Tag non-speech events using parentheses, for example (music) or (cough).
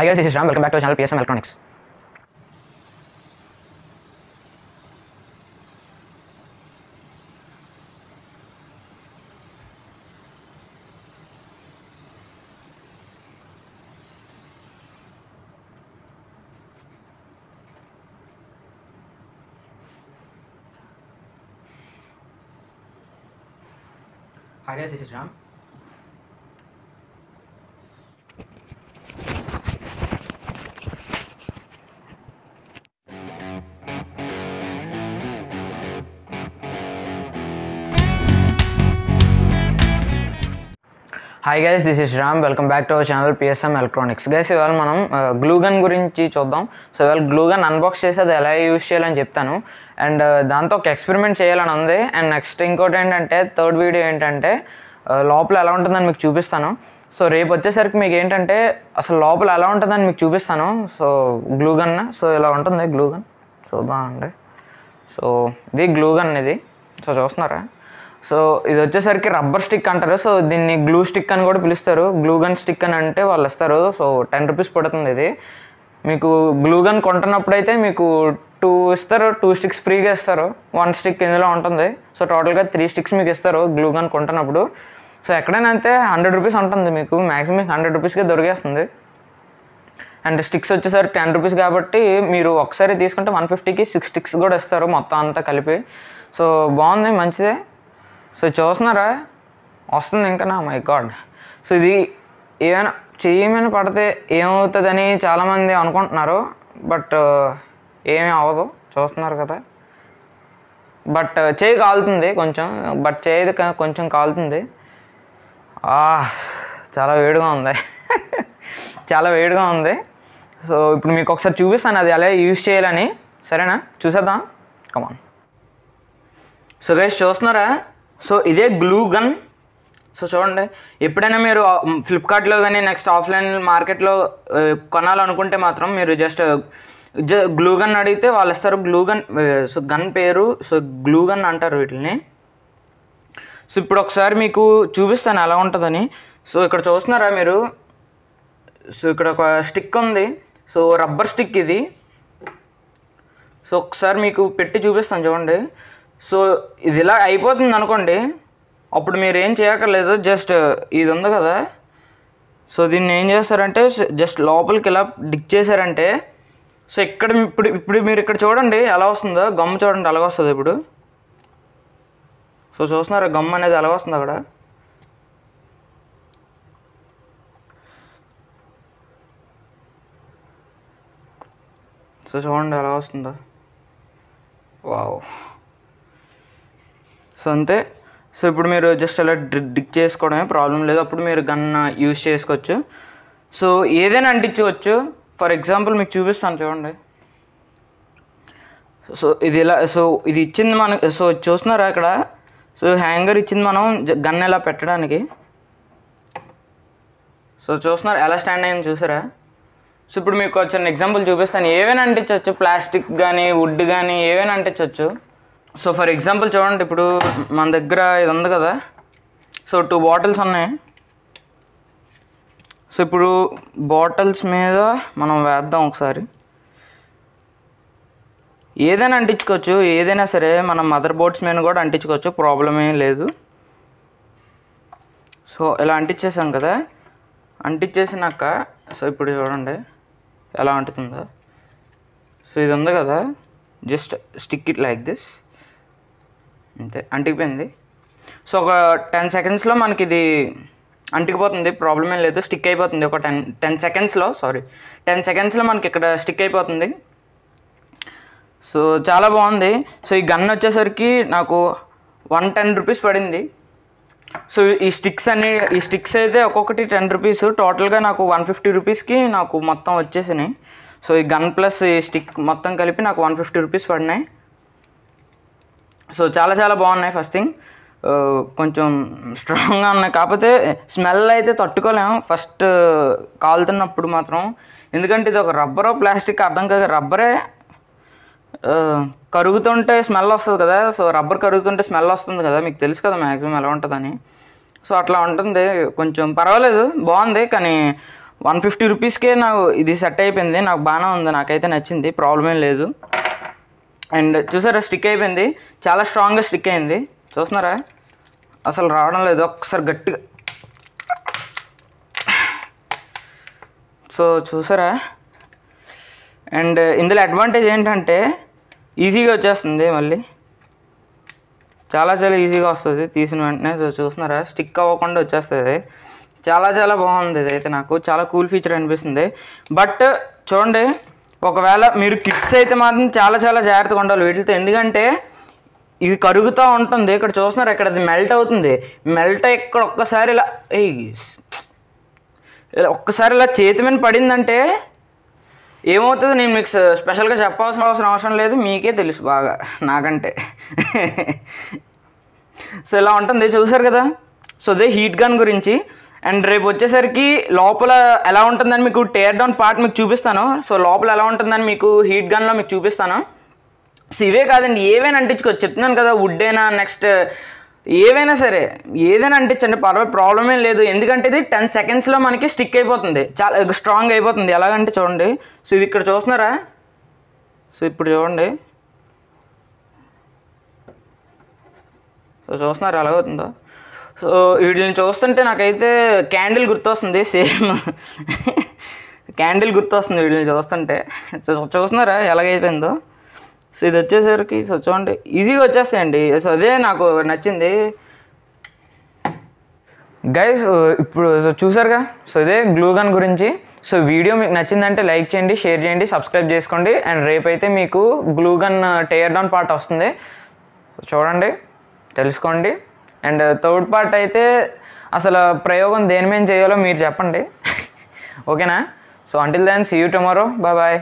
Hi guys, this is Ram. Welcome back to our channel PSM Electronics. Hi guys, this is Ram. Hi guys this is Ram welcome back to our channel PSM electronics guys ఇవాళ మనం glue gun uh, గురించి చూద్దాం so ఇవాళ glue gun unbox చేసి అది ఎలా use చేయాలని చెప్తాను అండ్ uh, దాంతో ఒక ఎక్స్పెరిమెంట్ చేయాలని ఉంది అండ్ నెక్స్ట్ ఇంకోటి ఏంటంటే థర్డ్ వీడియో ఏంటంటే uh, లోపల ఎలా ఉంటుందని మీకు చూపిస్తాను సో రేపు వచ్చేసరికి మీకు ఏంటంటే అసలు లోపల ఎలా ఉంటుందని మీకు చూపిస్తాను సో గ్లూగన్ సో ఇలా ఉంటుంది గ్లూగన్ చూద్దామండి సో ఇది గ్లూగన్ ఇది సో చూస్తున్నారా సో ఇది వచ్చేసరికి రబ్బర్ స్టిక్ అంటారు సో దీన్ని గ్లూ స్టిక్ అని కూడా పిలుస్తారు గ్లూ గన్ స్టిక్ అని అంటే వాళ్ళు ఇస్తారు సో టెన్ రూపీస్ పడుతుంది ఇది మీకు గ్లూ గన్ కొంటున్నప్పుడైతే మీకు టూ ఇస్తారు టూ స్టిక్స్ ఫ్రీగా ఇస్తారు వన్ స్టిక్ ఇందులో ఉంటుంది సో టోటల్గా త్రీ స్టిక్స్ మీకు ఇస్తారు గ్లూ గన్ కొంటున్నప్పుడు సో ఎక్కడైనా అంతే హండ్రెడ్ రూపీస్ ఉంటుంది మీకు మ్యాక్సిమం హండ్రెడ్ రూపీస్గా దొరికేస్తుంది అండ్ స్టిక్స్ వచ్చేసరికి టెన్ రూపీస్ కాబట్టి మీరు ఒకసారి తీసుకుంటే వన్ ఫిఫ్టీకి సిక్స్ స్టిక్స్ కూడా ఇస్తారు మొత్తం అంతా కలిపి సో బాగుంది మంచిదే సో చూస్తున్నారా వస్తుంది ఇంకా నా మై గాడ్ సో ఇది ఏమైనా చేయమని పడితే ఏమవుతుందని చాలామంది అనుకుంటున్నారు బట్ ఏమీ అవ్వదు చూస్తున్నారు కదా బట్ చేయి కాలుతుంది కొంచెం బట్ చేయి కొంచెం కాలుతుంది చాలా వేడిగా ఉంది (laughs) చాలా వేడిగా ఉంది సో ఇప్పుడు మీకు ఒకసారి చూపిస్తాను అది అలా యూజ్ చేయాలని సరేనా చూసేద్దాం కమాన్ సురేష్ చూస్తున్నారా సో ఇదే గ్లూ గన్ సో చూడండి ఎప్పుడైనా మీరు ఫ్లిప్కార్ట్లో కానీ నెక్స్ట్ ఆఫ్లైన్ మార్కెట్లో కొనాలనుకుంటే మాత్రం మీరు జస్ట్ జ గ్లూ గన్ అడిగితే వాళ్ళు ఇస్తారు గ్లూ గన్ సో గన్ పేరు సో గ్లూ గన్ అంటారు వీటిని సో ఇప్పుడు ఒకసారి మీకు చూపిస్తాను ఎలా ఉంటుందని సో ఇక్కడ చూస్తున్నారా మీరు సో ఇక్కడ ఒక స్టిక్ ఉంది సో రబ్బర్ స్టిక్ ఇది సో ఒకసారి మీకు పెట్టి చూపిస్తాను చూడండి సో ఇది ఇలా అయిపోతుంది అనుకోండి అప్పుడు మీరు ఏం చేయక్కర్లేదు జస్ట్ ఇది ఉంది కదా సో దీన్ని ఏం చేస్తారంటే జస్ట్ లోపలికి ఇలా డిక్ చేశారంటే సో ఇక్కడ ఇప్పుడు ఇప్పుడు మీరు ఇక్కడ చూడండి ఎలా వస్తుందో గమ్ చూడండి అలాగ వస్తుంది ఇప్పుడు సో చూస్తున్నారా గమ్ అనేది ఎలా వస్తుంది అక్కడ సో చూడండి ఎలా వస్తుందో వావ్ సో అంతే సో ఇప్పుడు మీరు జస్ట్ అలా డిక్ చేసుకోవడమే ప్రాబ్లం లేదు అప్పుడు మీరు గన్ యూజ్ చేసుకోవచ్చు సో ఏదైనా అంటించవచ్చు ఫర్ ఎగ్జాంపుల్ మీకు చూపిస్తాను చూడండి సో ఇది ఇలా సో ఇది ఇచ్చింది మన సో చూస్తున్నారా అక్కడ సో హ్యాంగర్ ఇచ్చింది మనం గన్ ఎలా పెట్టడానికి సో చూస్తున్నారు ఎలా స్టాండ్ అయ్యింది చూసారా సో ఇప్పుడు మీకు చిన్న ఎగ్జాంపుల్ చూపిస్తాను ఏవైనా అంటించవచ్చు ప్లాస్టిక్ కానీ వుడ్ కానీ ఏవైనా అంటించవచ్చు సో ఫర్ ఎగ్జాంపుల్ చూడండి ఇప్పుడు మన దగ్గర ఇది ఉంది కదా సో టూ బాటిల్స్ ఉన్నాయి సో ఇప్పుడు బాటిల్స్ మీద మనం వేద్దాం ఒకసారి ఏదైనా అంటించుకోవచ్చు ఏదైనా సరే మనం మదర్ బోర్డ్స్ మీద కూడా అంటించుకోవచ్చు ప్రాబ్లం ఏం లేదు సో ఇలా అంటించేసాం కదా అంటించేసినాక సో ఇప్పుడు చూడండి ఎలా అంటుతుందో సో ఇది ఉంది కదా just stick it like this అంతే అంటికిపోయింది సో ఒక టెన్ సెకండ్స్లో మనకి ఇది అంటికిపోతుంది ప్రాబ్లం ఏం లేదు స్టిక్ అయిపోతుంది ఒక టెన్ టెన్ సెకండ్స్లో సారీ టెన్ సెకండ్స్లో మనకి ఇక్కడ స్టిక్ అయిపోతుంది సో చాలా బాగుంది సో ఈ గన్ వచ్చేసరికి నాకు వన్ టెన్ రూపీస్ పడింది సో ఈ స్టిక్స్ అన్ని ఈ స్టిక్స్ అయితే ఒక్కొక్కటి టెన్ రూపీస్ టోటల్గా నాకు వన్ ఫిఫ్టీ రూపీస్కి నాకు మొత్తం వచ్చేసినాయి సో ఈ గన్ ప్లస్ ఈ స్టిక్ మొత్తం కలిపి నాకు వన్ ఫిఫ్టీ రూపీస్ పడినాయి సో చాలా చాలా బాగున్నాయి ఫస్ట్ థింగ్ కొంచెం స్ట్రాంగ్గా ఉన్నాయి కాకపోతే స్మెల్ అయితే తట్టుకోలేము ఫస్ట్ కాలుతున్నప్పుడు మాత్రం ఎందుకంటే ఇది ఒక రబ్బరో ప్లాస్టిక్ అర్థం కాదు రబ్బరే కరుగుతుంటే స్మెల్ వస్తుంది కదా సో రబ్బర్ కరుగుతుంటే స్మెల్ వస్తుంది కదా మీకు తెలుసు కదా మ్యాక్సిమం ఎలా ఉంటుందని సో అట్లా ఉంటుంది కొంచెం పర్వాలేదు బాగుంది కానీ వన్ ఫిఫ్టీ రూపీస్కే నాకు ఇది సెట్ అయిపోయింది నాకు బాగానే ఉంది నాకైతే నచ్చింది ప్రాబ్లం ఏం లేదు అండ్ చూసారా స్టిక్ అయిపోయింది చాలా స్ట్రాంగ్గా స్టిక్ అయింది చూస్తున్నారా అసలు రావడం లేదు ఒక్కసారి గట్టిగా సో చూసారా అండ్ ఇందులో అడ్వాంటేజ్ ఏంటంటే ఈజీగా వచ్చేస్తుంది మళ్ళీ చాలా చాలా ఈజీగా వస్తుంది తీసిన వెంటనే సో చూస్తున్నారా స్టిక్ అవ్వకుండా వచ్చేస్తుంది చాలా చాలా బాగుంది ఇది అయితే నాకు చాలా కూల్ ఫీచర్ అనిపిస్తుంది బట్ చూడండి ఒకవేళ మీరు కిట్స్ అయితే మాత్రం చాలా చాలా జాగ్రత్తగా ఉండాలి వీటితో ఎందుకంటే ఇది కరుగుతూ ఉంటుంది ఇక్కడ చూస్తున్నారు ఇక్కడ అది మెల్ట్ అవుతుంది మెల్ట్ ఇక్కడ ఒక్కసారి ఇలా ఇలా ఒక్కసారి ఇలా చేతి మీద పడిందంటే ఏమవుతుంది నేను మీకు స్పెషల్గా చెప్పాల్సిన అవసరం అవసరం లేదు మీకే తెలుసు బాగా నాకంటే సో ఇలా ఉంటుంది చూసారు కదా సో అదే హీట్ గన్ గురించి అండ్ రేపు వచ్చేసరికి లోపల ఎలా ఉంటుందని మీకు టేర్ డౌన్ పార్ట్ మీకు చూపిస్తాను సో లోపల ఎలా ఉంటుందని మీకు హీట్ గన్లో మీకు చూపిస్తాను సో ఇవే కాదండి ఏవైనా అంటించుకో చెప్తున్నాను కదా వుడ్ అయినా నెక్స్ట్ ఏవైనా సరే ఏదైనా అంటించండి పర్వాలేదు ప్రాబ్లమే ఏం లేదు ఎందుకంటే ఇది టెన్ సెకండ్స్లో మనకి స్టిక్ అయిపోతుంది చాలా స్ట్రాంగ్ అయిపోతుంది ఎలాగంటే చూడండి సో ఇది ఇక్కడ చూస్తున్నారా సో ఇప్పుడు చూడండి సో చూస్తున్నారా ఎలాగవుతుందో సో వీటిని చూస్తుంటే నాకైతే క్యాండిల్ గుర్తొస్తుంది సేమ్ క్యాండిల్ గుర్తొస్తుంది వీటిని చూస్తుంటే చూస్తున్నారా ఎలాగైపోయిందో సో ఇది వచ్చేసరికి సో చూడండి ఈజీగా వచ్చేస్తాయండి సో అదే నాకు నచ్చింది గైస్ ఇప్పుడు చూసారుగా సో ఇదే గ్లూగన్ గురించి సో వీడియో మీకు నచ్చిందంటే లైక్ చేయండి షేర్ చేయండి సబ్స్క్రైబ్ చేసుకోండి అండ్ రేపైతే మీకు గ్లూగన్ టేర్ డౌన్ పార్ట్ వస్తుంది చూడండి తెలుసుకోండి అండ్ థర్డ్ పార్ట్ అయితే అసలు ప్రయోగం దేని మీద చేయాలో మీరు చెప్పండి (laughs) ఓకేనా so until then see you tomorrow bye bye